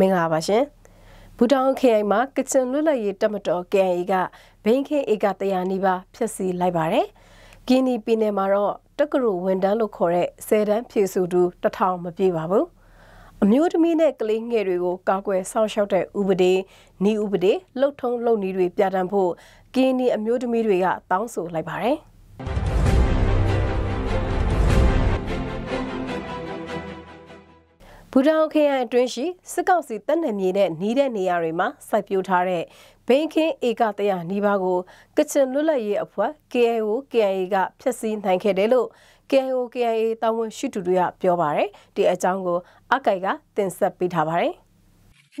မင်္ဂလာပါရှင်ဘူတောင်ခရိုင်မှာကချင်လွတ်လပ်ရေးတပ်မတော် KNA ကဘိန်းခင်းဧက100နီးပါးဖျက်ဆီးလိုက်ပါတယ်ကင်းဒီပြည်နယ်မှာတော့တက္ကသိုလ်ဝန်တန်းလို့ခေါ်တဲ့ဆယ်တန်းဖြည့်ဆို့သူ1000မပြည့်ပါဘူးအမျိုးသမီးနဲ့ကလေးငယ်တွေကိုကာကွယ်ဆောင်ရှောက်တဲ့ဥပဒေ၊ဤဥပဒေလှုပ်ထုံးလှုပ်နည်းတွေပြဋ္ဌာန်းဖို့ကင်းဒီအမျိုးသမီးတွေကတောင်းဆိုလိုက်ပါတယ်။ဘူတောင်ခရိုင်အတွင်းရှိစစ်ကောက်စီတပ်နယ်မြေနဲ့နီးတဲ့နေရာတွေမှာစိုက်ပျိုးထားတဲ့ဘိန်းခင်းဧကတရနီးပါးကို ကချင်လွတ်လပ်ရေးအဖွဲ့ KAO KIA ကဖျက်ဆီးနိုင်ခဲ့တယ်လို့ KAO KIA တာဝန်ရှိသူတွေကပြောပါတယ်ဒီအကြောင်းကိုအကိုက်ကတင်ဆက်ပေးထားပါတယ်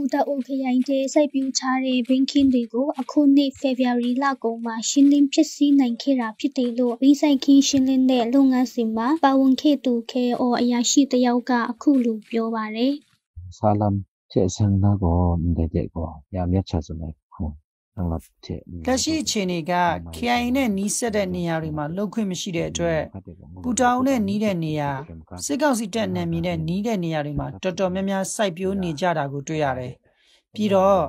ဖူတာအိုခရိုင်တဲစိုက်ပြူချတဲ့ဘင်းခင်းတွေကိုအခုနှစ်ဖေဖော်ဝါရီလကုန်မှာရှင်းလင်းဖြစ်စည်းနိုင်ခဲ့တာဖြစ်တယ်လို့ဘင်းဆိုင်ခင်းရှင်းလင်းတဲ့လုပ်ငန်းစဉ်မှာပါဝင်ခဲ့သူ KO အရာရှိတယောက်ကအခုလိုပြောပါတယ်။ဆာလမ်ကျေဆန်နာကိုနေတဲ့ကိုရမြတ်ချက်စမယ်လက်ရှိအခြေအနေက KIA နဲ့နီးစပ်တဲ့နေရာတွေမှာလုံခွင့်မရှိတဲ့အတွက်ပူတောင်နဲ့နီးတဲ့နေရာစစ်ကောင်စီတပ်နယ်မြေနဲ့နီးတဲ့နေရာတွေမှာ တော်တော်များများစိုက်ပျိုးနေကြတာကိုတွေ့ရတယ်။ပြီးတော့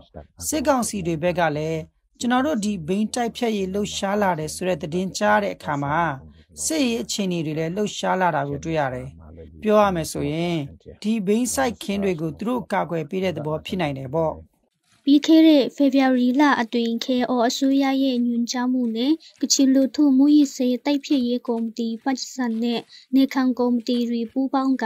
စစ်ကောင်စီတွေဘက်ကလည်းကျွန်တော်တို့ဒီဘိန်းတိုက်ဖြတ်ရေးလှုပ်ရှားလာတယ်ဆိုတဲ့သတင်းကြားတဲ့အခါမှာစစ်ရေးအခြေအနေတွေလည်းလှုပ်ရှားလာတာကိုတွေ့ရတယ်။ပြောရမယ်ဆိုရင်ဒီဘိန်းဆိုင်ခင်းတွေကိုသူတို့ကာကွယ်ပေးတဲ့သဘောဖြစ်နိုင်တယ်ပေါ့။ပြီးခဲ့တဲ့ February လအတွင်း KO အစိုးရရဲ့ညွှန်ကြားမှုနဲ့ကချင်လူထုမှုရစေတိုက်ဖြည့်ရေးကော်မတီပတ်စံနဲ့နေခံကော်မတီတွေပူးပေါင်းက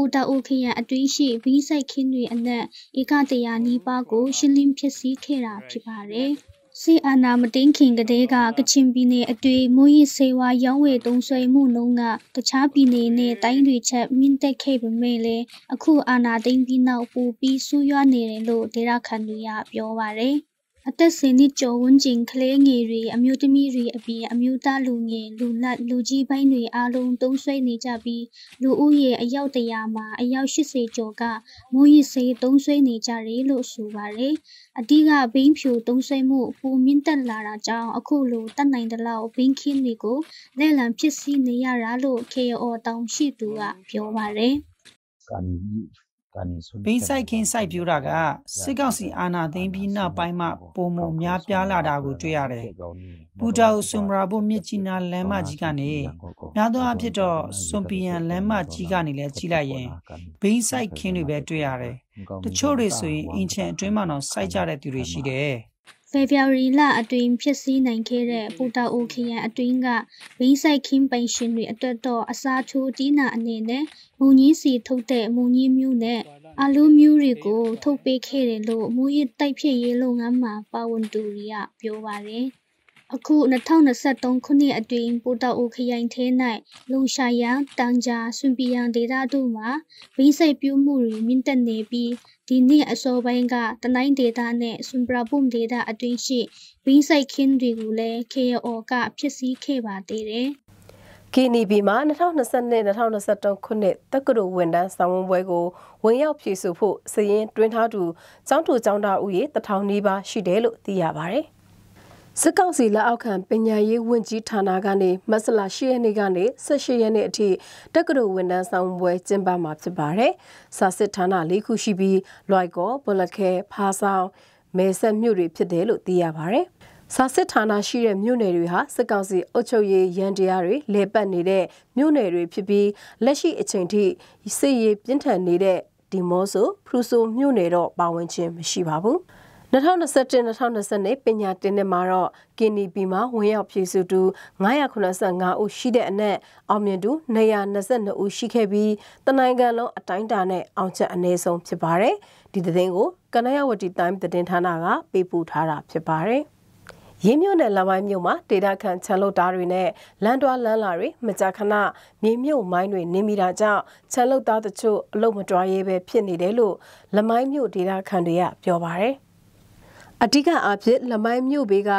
ဦးတာဦးခရံအတွင်းရှိဘီးဆိုင်ခင်းတွေ အနက်ဧကတရာနီးပါးကိုရှင်းလင်းဖြစ်စည်းခဲ့တာဖြစ်ပါတယ်။စစ်အာဏာမသိမ်းခင်ကတည်းကကချင်ပြည်နယ်အတွင်းမိုးရစ်စေဝါရောင်းဝယ်သုံးစွဲမှုနှုန်းကတခြားပြည်နယ်နဲ့တိုင်းတွေချက်မြင့်တက်ခဲ့ပေမဲ့လည်းအခုအာဏာသိမ်းပြီးနောက်ပိုပြီးဆူးရွားနေတယ်လို့ဒေသခံတွေကပြောပါတယ်။အသက်၁၀နှစ်ကျော်ဝန်းကျင်ကလေးငယ်တွေအမျိုးသမီးတွေအပြင်အမျိုးသားလူငယ်လူလတ်လူကြီးပိုင်းတွေအားလုံးသုံးဆွဲနေကြပြီးလူဦးရေအယောက်တရာမှာအယောက်၈၀ကျော်ကမိုးရစ်ဆေးသုံးဆွဲနေကြတယ်လို့ဆိုပါတယ်။အဓိကဘိန်းဖြူသုံးဆွဲမှုပုံမြင့်တက်လာတာကြောင့်အခုလိုတတ်နိုင်တဲ့လောက်ဘိန်းခင်းတွေကိုလက်လံဖြစ်စီနေရတာလို့ KO တောင်ရှိသူကပြောပါတယ်။ကန်ဘိဆိုင်ခင်းစိုက်ပြူတာကစစ်ကောင်စီအာဏာသိမ်းပြီးနောက်ပိုင်းမှပုံမများပြားလာတာကိုတွေ့ရတယ်။ပူတာကိုဆွန်မရာဘုမြစ်ကြီးနာလမ်းမကြီးကနေများသောအားဖြင့်တော့ဆွန်ပီယန်လမ်းမကြီးကနေလဲကြီးလိုက်ရင်ဘိဆိုင်ခင်းတွေပဲတွေ့ရတယ်။တချို့တွေဆိုရင်အင်ချန်အတွင်းမှတော့စိုက်ကြတဲ့သူတွေရှိတယ်။ဖေဖော်ဝါရီလအတွင်းဖြစ်စည်းနိုင်ခဲ့တဲ့ပူတာအိုခရိုင်အတွင်းကဝင်းဆိုင်ခင်းပိုင်ရှင်တွေအတွက်တော့အစားထိုးတီးနာအနေနဲ့မူကြီးစီထုတ်တဲ့မူကြီးမျိုးနဲ့အလူမျိုးတွေကို ထုတ်ပေးခဲ့တယ်လို့မူရစ်တိုက်ဖြစ်ရေးလုပ်ငန်းမှာပါဝင်သူတွေကပြောပါတယ်။အခု2023ခုနှစ်အတွင်းပိုတောအိုခရိုင်ထဲ၌လုံရှာယန်တန်ဂျာဆွန်ပီယန်ဒေသတို့မှာဘိစိတ်ပြူမှုတွေမြင့်တက်နေပြီးဒီနှစ်အစောပိုင်းကတနိုင်းဒေသနဲ့ဆွန်ပရာဘုံဒေသအတွင်းရှိဘိစိတ်ခင်းတွေကိုလည်း KO ကဖြစ်စည်းခဲ့ပါသေးတယ်ကီနီဘီမှာ2022-2023ခုနှစ်တက္ကသိုလ်ဝန်ထမ်းဆောင်ဝန်းပွဲကိုဝင်ရောက်ဖြည့်ဆို့ဖို့စည်ရင်တွင်ထားသူចောင်းတူចောင်းသားဦးရေတထောင်နီးပါးရှိတယ်လို့သိရပါဗျ။စစ်ကောင်စီလက်အောက်ခံပညာရေးဝန်ကြီးဌာနကနေမတ်လ10ရက်နေ့ကနေ18ရက်နေ့အထိတက္ကသိုလ်ဝန်ထမ်းဆောင်ပွဲကျင်းပမှာဖြစ်ပါတယ်။စာစစ်ဌာန၄ခုရှိပြီးလွိုက်ကောဘလခဲဖားဆောင်မဲဆက်မြို့တွေဖြစ်တယ်လို့သိရပါတယ်။စာစစ်ဌာနရှိတဲ့မြို့နယ်တွေဟာစစ်ကောင်စီအုပ်ချုပ်ရေးရန်တရားတွေလေပတ်နေတဲ့မြို့နယ်တွေဖြစ်ပြီးလက်ရှိအချိန်ထိစစ်ရေးပြင်းထန်နေတဲ့ဒီမောဆိုဖရူဆိုမြို့နယ်တော့ပါဝင်ခြင်းမရှိပါဘူး။2021-2022ပညာတင်နှစ်မှာတော့ KNP မှာဝင်ရောက်ဖြည့်ဆည်းသူ985ဦးရှိတဲ့အနက်အောင်မြင်သူ222ဦးရှိခဲ့ပြီးတနိုင်ငံလုံးအတိုင်းအတာနဲ့အောင်ချက်အနည်းဆုံးဖြစ်ပါတယ်။ဒီသတင်းကိုကနယဝတီတိုင်းသတင်းဌာနကပေးပို့ထားတာဖြစ်ပါတယ်။ရင်းမြို့နယ်လမ်းပိုင်းမြို့မှာဒေတာခန့်ချန်လုတ်တာတွေနဲ့လမ်းတွားလမ်းလာတွေမကြာခဏမြေမြုပ်မိုင်းတွေနင်းမိတာကြောင့်ချန်လုတ်သားတချို့အလုတ်မတွားရဲပဲဖြစ်နေတယ်လို့လမိုင်းမြို့ဒေတာခန့်တွေကပြောပါတယ်။အဓိကအားဖြင့်လမိုင်းမြို့ဘေးက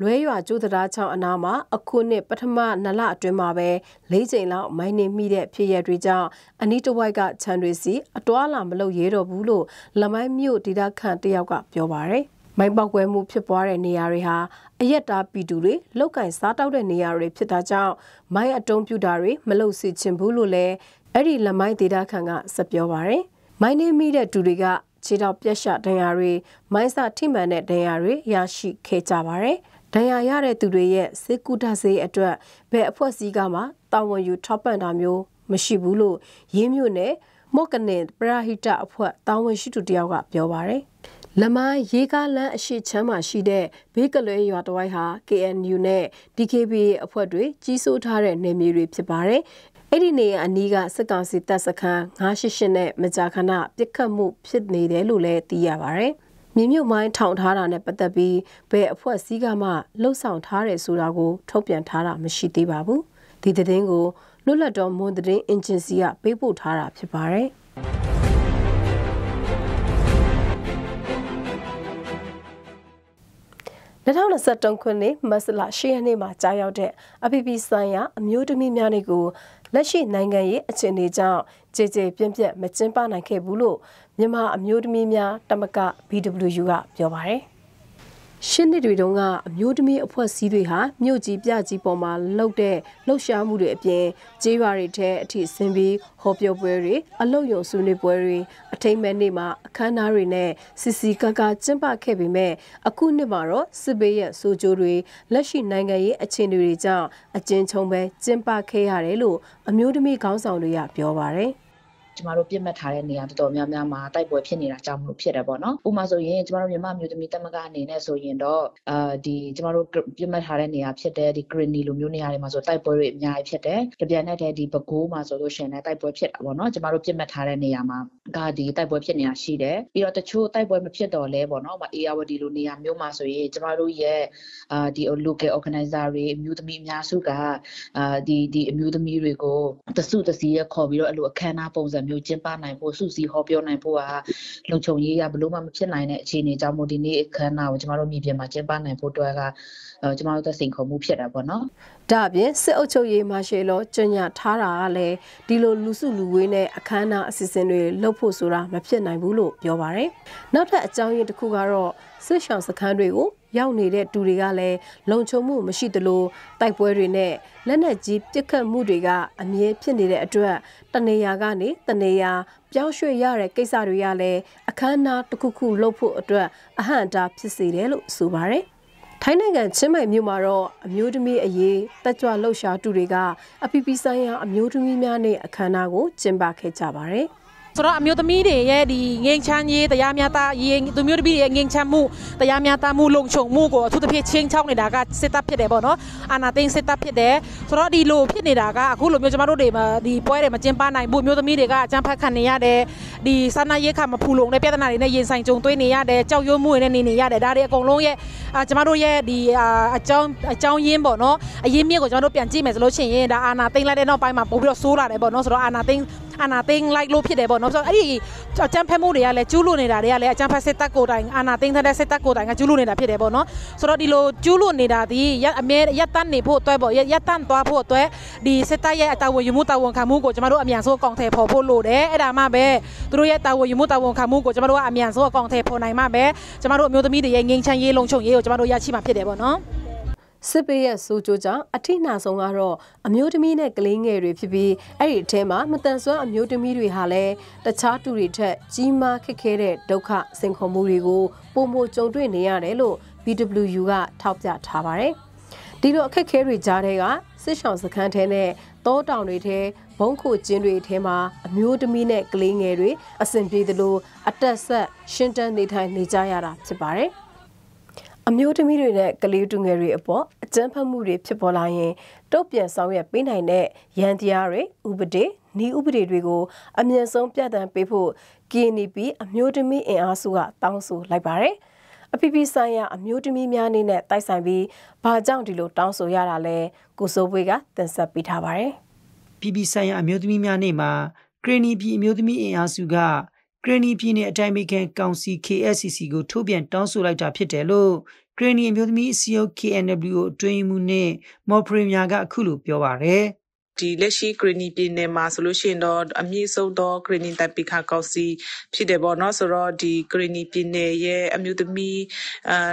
လွဲရွာကျိုးတရားချောင်းအနားမှာအခုနှစ်ပထမနလအတွင်းမှာပဲ၄ချိန်လောက်မိုင်းနေမိတဲ့ဖြစ်ရပ်တွေကြောင့်အနီးတစ်ဝိုက်ကခြံတွေစီအတွာလာမလုပ်ရဲတော့ဘူးလို့လမိုင်းမြို့ဒေသခံတယောက်က ပြောပါရယ်မိုင်းပောက်ကွဲမှုဖြစ်ပွားတဲ့နေရာတွေဟာအယက်တာပီတူတွေလောက်ကင်စားတောက်တဲ့နေရာတွေဖြစ်တာကြောင့်မိုင်းအတုံးပြူတာတွေမလုပ်စီချင်ဘူးလို့လည်းအဲ့ဒီလမိုင်းဒေတာခန့်ကစပြောပါရယ်မိုင်းနေမိတဲ့သူတွေကခြေထောက်ပြက်ရှာဒဏ်ရာတွေမိုင်းစထိမှန်တဲ့ဒဏ်ရာတွေရရှိခဲ့ကြပါတယ်။ဒဏ်ရာရတဲ့သူတွေရဲ့စေကူတဆေးအတွက်ဘယ်အဖွဲ့အစည်းကမှတာဝန်ယူထောက်ပံ့တာမျိုး မရှိဘူးလို့ရင်းမြို့နယ်မော့ကနင်ပရာဟိတအဖွဲ့တာဝန်ရှိသူတယောက်ကပြောပါတယ်။လမန်းရေကားလမ်းအရှိချမ်းမှာရှိတဲ့ဘေးကလွဲရွာတဝိုက်ဟာ KNU နဲ့ DKBA အဖွဲ့တွေကြီးစိုးထားတဲ့နယ်မြေတွေဖြစ်ပါတယ်အဲ့ဒီနေရအနီးကစစ်ကောင်စီတပ်စခန်း988နဲ့မကြာခဏပြစ်ခတ်မှုဖြစ်နေတယ်လို့လည်းသိရပါဗျ။မြေမြုပ်မိုင်းထောင်ထားတာနဲ့ပတ်သက်ပြီးဘယ်အဖွဲ့အစည်းကမှလှုပ်ဆောင်ထားတယ်ဆိုတာကို ထုတ်ပြန်ထားတာမရှိသေးပါဘူး။ဒီသတင်းကိုလွတ်လပ်တော်မွန်သတင်းအင်ဂျင်စီကပေးပို့ထားတာဖြစ်ပါတယ်။2023ခုနှစ်မတ်လ10ရက်နေ့မှာကြာရောက်တဲ့အပီပီဆိုင်ရာအမျိုးသမီးများနေ့ကိုလက်ရှိနိုင်ငံရေးအခြေအနေကြောင့်ကြေကြေပြန့်ပြန့်မကျင်းပနိုင်ခဲ့ဘူးလို့မြန်မာအမျိုးသမီးများတမက BWU ကပြောပါတယ်။ရှင်းနှစ်တွေတုန်းကအမျိုးသမီးအဖွဲ့အစည်းတွေဟာမြို့ကြီးပြကြီးပေါ်မှာလှုပ်တဲ့လှုပ်ရှားမှုတွေအပြင်ကျေးရွာတွေထဲအထိဆင်းပြီးဟောပြောပွဲတွေအလုပ်ရုံဆွေးနွေးပွဲတွေအထိမ်းအမှတ်နေ့မှာအခမ်းအနားတွေနဲ့စီစီကာကာကျင်းပခဲ့ပေမဲ့အခုနှစ်မှာတော့စစ်ဘေးရဲ့ဆိုးကျိုးတွေလက်ရှိနိုင်ငံရေးအခြေအနေတွေကြောင့်အကျဉ်းချုံပဲကျင်းပခဲ့ရတယ်လို့အမျိုးသမီးခေါင်းဆောင်တွေကပြောပါတယ်။ကျမတို့ပြစ်မှတ်ထားတဲ့နေရာတော်တော်များများမှာတိုက်ပွဲဖြစ်နေတာကြောင့်မလို့ဖြစ်တယ်ပေါ့နော်ဥပမာဆိုရင်ကျမတို့မြန်မာမျိုးသမီးတက်မကအနေနဲ့ဆိုရင်တော့အာဒီကျမတို့ပြစ်မှတ်ထားတဲ့နေရာဖြစ်တဲ့ဒီ Greeny လိုမျိုးနေရာတွေမှာဆိုတိုက်ပွဲတွေအများကြီးဖြစ်တယ်ကြပြန်တဲ့ဒီဘကိုးမှာဆိုလို့ရှင်လည်းတိုက်ပွဲဖြစ်တာပေါ့နော်ကျမတို့ပြစ်မှတ်ထားတဲ့နေရာမှာကဒီတိုက်ပွဲဖြစ်နေတာရှိတယ်ပြီးတော့တချို့တိုက်ပွဲမဖြစ်တော့လဲပေါ့နော်ဥပမာ ARD လိုနေရာမျိုးမှာဆိုရင်ကျမတို့ရဲ့အာဒီ local organizer တွေအမျိုးသမီးအများစုကအာဒီဒီအမျိုးသမီးတွေကိုတစုတစည်းရခေါ်ပြီးတော့အဲ့လိုအခမ်းအနားပုံစံမျိုးမျိုးကျင်းပနိုင်ဖို့စုစည်းဟောပြောနိုင်ဖို့ကလုံခြုံရေးကဘလို့မှမဖြစ်နိုင်တဲ့အခြေအနေကြောင့်မို့ဒီနေ့အခမ်းအနားကိုကျမတို့မြေပြင်မှာကျင်းပနိုင်ဖို့အတွက်ကကျမတို့သက်စိန်ခေါ်မှုဖြစ်တာပေါ့နော်။ဒါအပြင်စစ်အုပ်ချုပ်ရေးမှရှေ့လို့ကျညာထားတာကလည်းဒီလိုလူစုလူဝေးနဲ့အခမ်းအနားအစီအစဉ်တွေလုပ်ဖို့ဆိုတာမဖြစ်နိုင်ဘူးလို့ပြောပါရယ်။နောက်ထပ်အကြောင်းရင်းတစ်ခုကတော့စစ်ရှောင်စခန်းတွေကိုရောက်နေတဲ့သူတွေကလည်းလုံခြုံမှုမရှိသလိုတိုက်ပွဲတွေနဲ့လက်နက်ကြီးပစ်ခတ်မှုတွေကအမြဲဖြစ်နေတဲ့အတွက်တနေရာကနေတနေရာ ပြောင်းရွှေ့ရတဲ့ကိစ္စတွေကလည်းအခမ်းအနားတစ်ခုခုလုပ်ဖို့အတွက်အဟန့်အတားဖြစ်စေတယ်လို့ဆိုပါတယ်ထိုင်းနိုင်ငံချင်းမိုင်မြို့မှာတော့အမျိုးသမီးအရေးတက်ကြွလှုပ်ရှားသူတွေကအပီပီဆိုင်ရာအမျိုးသမီးများနဲ့အခမ်းအနားကိုကျင်းပခဲ့ကြပါတယ်။สรมีตมีเดียดีเงงชันยีแต่ยามยาตาเงตมีดบีเงงชันมูแต่ยามยาตามูลงชงมูกทุตเพเชียงช่องในดากาเซตัพเพเดบอนะอานาติงเซตัพเพเดสราดีโลพี่ในดากาคุณหลมีจะมาดูเดมาดีป่วยเดมาเจียมป้านายบุญมีตมีเดียกาจงพักคันเนียเดดีสันายขามาผูลงในเปตนาในเย็นสังจงตัวเนียเดเจ้าโยมุยในนียเดดาเดกงลงเยอาจมาดูเยดีอาเจ้าเจ้ายิ้มบอเนาะยี้มเมียกจะมาดูเปลี่ยนจีเมสโลเชียดาอานาเตงไล่ได้นอไปมาปุ๊บเราสู้ละเดบอนะสระอานาเตงอานาเตงไล่โลพี่เดบပေါ့နော်ဆိုတော့အဲ့ဒီအကြမ်းဖက်မှုတွေကလည်းကျူးလွန်နေတာတွေကလည်းအကြမ်းဖက်စစ်တပ်ကိုတိုင်အာဏာသိမ်းထားတဲ့စစ်တပ်ကိုတိုင်ကကျူးလွန်နေတာဖြစ်တယ်ပေါ့နော်ဆိုတော့ဒီလိုကျူးလွန်နေတာဒီအမြဲရပ်တန့်နေဖို့အတွက်ပေါ့ရပ်တန့်သွားဖို့အတွက်ဒီစစ်တပ်ရဲ့အတာဝန်ယူမှုတာဝန်ခံမှုကိုကျွန်တော်တို့အမြန်ဆုံးအကောင့်ထဲပေါ်ဖို့လိုတယ်အဲ့ဒါမှပဲသူတို့ရဲ့တာဝန်ယူမှုတာဝန်ခံမှုကိုကျွန်တော်တို့ကအမြန်ဆုံးအကောင့်ထဲပေါ်နိုင်မှပဲကျွန်တော်တို့အမျိုးသမီးတွေရဲ့ငြိမ်းချမ်းရေးလုံခြုံရေးကိုကျွန်တော်တို့ရရှိမှာဖြစ်တယ်ပေါ့နော်စစ်ပေးရဲ့စိုးကြိုးကြောင့်အထိနာဆုံးကတော့အမျိုးသမီးနဲ့ကလေးငယ်တွေဖြစ်ပြီးအဲ့ဒီအထဲမှာမတန်ဆွမ်းအမျိုးသမီးတွေဟာလည်းတခြားသူတွေထက်ကြီးမားခက်ခဲတဲ့ဒုက္ခစိန်ခေါ်မှုတွေကိုပုံမကြုံတွေ့နေရတယ်လို့ BWU ကထောက်ပြထားပါတယ်။ဒီလိုအခက်အခဲတွေကြားထဲကစစ်ဆောင်စခန်းထဲနဲ့တောတောင်တွေထဲဘုံခိုကျင်းတွေထဲမှာအမျိုးသမီးနဲ့ကလေးငယ်တွေအဆင်ပြေသလိုအတက်ဆက်ရှင်းတန်းနေထိုင်နေကြရတာဖြစ်ပါတယ်။အမျိုးသမီးတွေနဲ့ကလေးသူငယ်တွေအပေါ်အကြမ်းဖက်မှုတွေဖြစ်ပေါ်လာရင်တုတ်ပြန်ဆောင်ရွက်ပေးနိုင်တဲ့ရန်တရားတွေဥပဒေဤဥပဒေတွေကိုအမြင့်ဆုံးပြဋ္ဌာန်းပေးဖို့ KNP အမျိုးသမီးအင်အားစုကတောင်းဆိုလိုက်ပါတယ်။အဖိပိဆိုင်ရာအမျိုးသမီးများအနေနဲ့တိုက်ဆိုင်ပြီးဘာကြောင့်ဒီလိုတောင်းဆိုရတာလဲကိုစိုးပွေးကတင်ဆက်ပေးထားပါတယ်။ပြည်ပဆိုင်ရာအမျိုးသမီးများနေ့မှာကရင်နီပြည်အမျိုးသမီးအင်အားစုကကရနီပြည်နယ်အတိုင်းအမခံကောင်စီ KSCC ကိုထုတ်ပြန်တောင်းဆိုလိုက်တာဖြစ်တယ်လို့ကရနီအမျိုးသမီးအစည်းအရုံး KNW အတွင်းမှူးနဲ့မော်ပရီမြာကအခုလိုပြောပါရယ်။ဒီလက်ရှိကရင်နီပြည်နယ်မှာဆိုလို့ရှိရင်တော့အမြင့်ဆုံးသောကရင်နီတိုင်ပေခံကောင်စီဖြစ်တယ်ပေါ့နော်။ဆိုတော့ဒီကရင်နီပြည်နယ်ရဲ့အမျိုးသမီး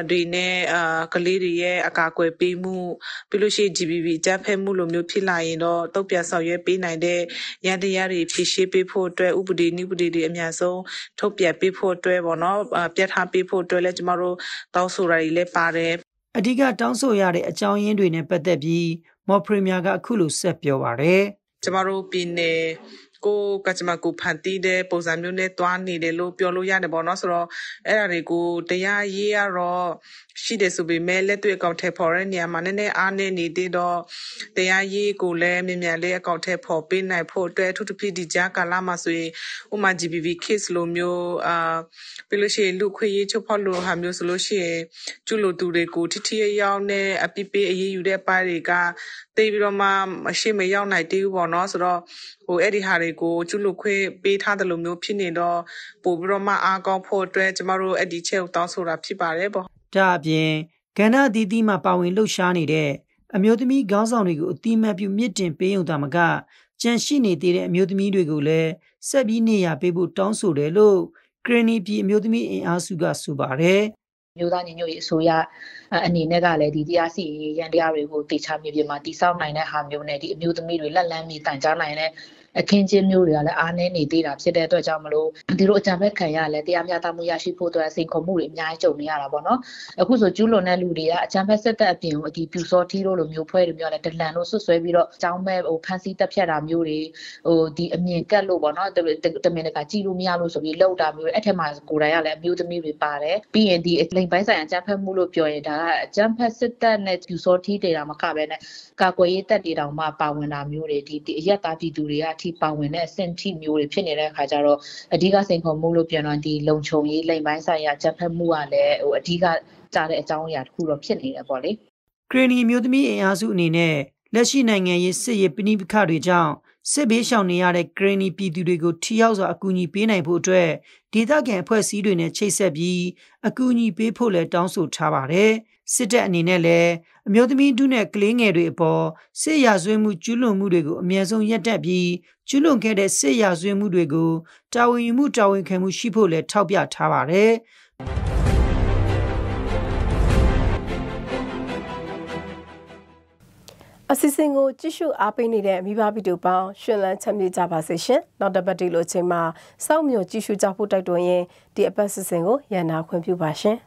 တွေနဲ့ကလေးတွေရဲ့အကာအကွယ်ပေးမှု၊ပြီးလို့ရှိရင် GBV အကြမ်းဖက်မှုလိုမျိုးဖြစ်လာရင်တော့တုံ့ပြန်ဆောင်ရွက်ပေးနိုင်တဲ့ယန္တရားတွေဖြည့်ဆည်းပေးဖို့အတွက်ဥပဒေ၊နည်းဥပဒေတွေအမြန်ဆုံးထုတ်ပြန်ပေးဖို့အတွက်ပေါ့နော်ပြဋ္ဌာန်းပေးဖို့အတွက်လည်းကျမတို့တောင်းဆိုတာတွေလည်းပါတယ်အဓိကတောင်းဆိုရတဲ့အကြောင်းရင်းတွေနဲ့ပတ်သက်ပြီးမော်ဖရီမြာကအခုလိုဆက်ပြောပါရယ်ကျမတို့ပြည်နယ်ကိုယ့်ကကြမ္မာကိုဖန်တီးတဲ့ပုံစံမျိုးနဲ့သွားနေတယ်လို့ပြောလို့ရတယ်ပေါ့နော်ဆိုတော့အဲ့ဒါတွေကိုတရားရေးရတော့ရှိတယ်ဆိုပေမဲ့လက်တွေ့အကောင့်ထဲပေါ်တဲ့နေရာမှာနည်းနည်းအားနည်းနေသေးတော့တရားရေးကိုလည်းမြန်မြန်လေးအကောင့်ထဲပေါ်ပေးနိုင်ဖို့အတွက်အထူးသဖြင့်ဒီကြားကာလမှာဆိုရင်ဥမာ GBV case လိုမျိုးအာပြီးလို့ရှိရင်လူခွေရေးချုပ်ဖောက်လိုဟာမျိုးဆိုလို့ရှိရင်ကျူလိုသူတွေကိုထိထိရောက်ရောက်နဲ့အပိပိအေးအေးယူတဲ့ပိုင်းတွေကသိပြီးတော့မှမရှိမရောက်နိုင်သေးဘူးပေါ့နော်ဆိုတော့ဟိုအဲ့ဒီဟာတွေကိုကျุလူခွေပေးထားတယ်လို့မျိုးဖြစ်နေတော့ပို့ပြီးတော့မှအားကောင်းဖို့အတွက်ကျမတို့အဲ့ဒီချက်ကိုတောင်းဆိုတာဖြစ်ပါတယ်ပေါ့ဒါအပြင်ကဏ္ဍအသီးသီးမှာပါဝင်လှုပ်ရှားနေတဲ့အမျိုးသမီးခေါင်းဆောင်တွေကိုအတိမတ်ပြုမြင့်တင်ပေးုံသာမကကြန့်ရှိနေသေးတဲ့အမျိုးသမီးတွေကိုလည်းဆက်ပြီးနေရပေးဖို့တောင်းဆိုတယ်လို့ကရနီပြည်အမျိုးသမီးအင်အားစုကဆိုပါတယ်မျိုးသားညီညွတ်ရေးအစိုးရအနေနဲ့ကလည်းဒီတရားစီရင်ရန်တရားတွေကိုတေချာမြေပြင်မှာတည်ဆောက်နိုင်တဲ့ဟာမျိုးနဲ့ဒီအမျိုးသမီးတွေလက်လန်းမီတန်ကြားနိုင်တဲ့အခင်းချင်းမျိုးတွေကလည်းအားနည်းနေသေးတာဖြစ်တဲ့အတွက်ကြောင့်မလို့ဒီလိုအကြံဖက်ခံရလဲတရားမျှတမှုရရှိဖို့အတွက်စိန်ခေါ်မှုတွေအများကြီးကြုံနေရတာပေါ့နော်အခုဆိုကျူးလွန်တဲ့လူတွေကအကြံဖက်ဆက်သက်အပြင်ကိုအဒီပြူစောထီးတို့လိုမျိုးဖွဲ့တွေမျိုးလည်းဒလန်လို့ဆွဆွဲပြီးတော့အကြောင်းမဲ့ဟိုဖန်စီတက်ဖြတ်တာမျိုးတွေဟိုဒီအမြင်ကက်လို့ပေါ့နော်တမင်တကာကြည့်လို့မရလို့ဆိုပြီးလောက်တာမျိုးအဲ့ထက်မှာကိုယ်တိုင်ကလည်းအမျိုးသမီးတွေပါတယ်ပြီးရင်ဒီလိမ်ပိုင်းဆိုင်အကြံဖက်မှုလို့ပြောရင်ဒါကအကြံဖက်စစ်တပ်နဲ့ပြူစောထီးတွေတာမကပဲနဲ့ကာကွယ်ရေးတပ်တွေတောင်မှပါဝင်တာမျိုးတွေဒီအရက်သားပြည်သူတွေကထိထိပါဝင်တဲ့အဆင့်ထိမျိုးတွေဖြစ်နေတဲ့အခါကျတော့အဓိကစိန်ခေါ်မှုလို့ပြန်တော့ဒီလုံခြုံရေးလိမ်ပိုင်းဆိုင်ရာချက်ဖက်မှုကလည်းဟိုအဓိကကြားတဲ့အကြောင်းအရာတစ်ခုတော့ဖြစ်နေတယ်ပေါ့လေခရီးနီမျိုးသမီးအင်အားစုအနေနဲ့လက်ရှိနိုင်ငံရေးစစ်ရေးပဏိပခတွေကြောင့်စစ်ဘေးရှောင်နေရတဲ့ကရင်နီပြည်သူတွေကိုထိရောက်စွာအကူအညီပေးနိုင်ဖို့အတွက်ဒေသခံအဖွဲ့အစည်းတွေနဲ့ချိတ်ဆက်ပြီးအကူအညီပေးဖို့လည်းတောင်းဆိုထားပါတယ်။စစ်တပ်အနေနဲ့လည်းအမျိုးသမီးဒုနဲ့ကလေးငယ်တွေအပေါ်စစ်ရာဇဝတ်မှုကျူးလွန်မှုတွေကိုအမြဲဆုံးရပ်တန့်ပြီးကျူးလွန်ခဲ့တဲ့စစ်ရာဇဝတ်မှုတွေကိုတာဝန်ယူမှုတာဝန်ခံမှုရှိဖို့လည်းထောက်ပြထားပါတယ်။အစီအစဉ်ကိုကြည့်ရှုအားပေးနေတဲ့မိဘဗီဒီယိုပေါင်းရှင်လန်းချမ်းမြေ့ကြပါစေရှင်။နောက်တစ်ပတ်ဒီလိုချိန်မှာစောင့်မျှော်ကြည့်ရှုကြဖို့တိုက်တွန်းရင်းဒီအပတ်အစီအစဉ်ကိုရန်နာခွင့်ပြုပါရှင်။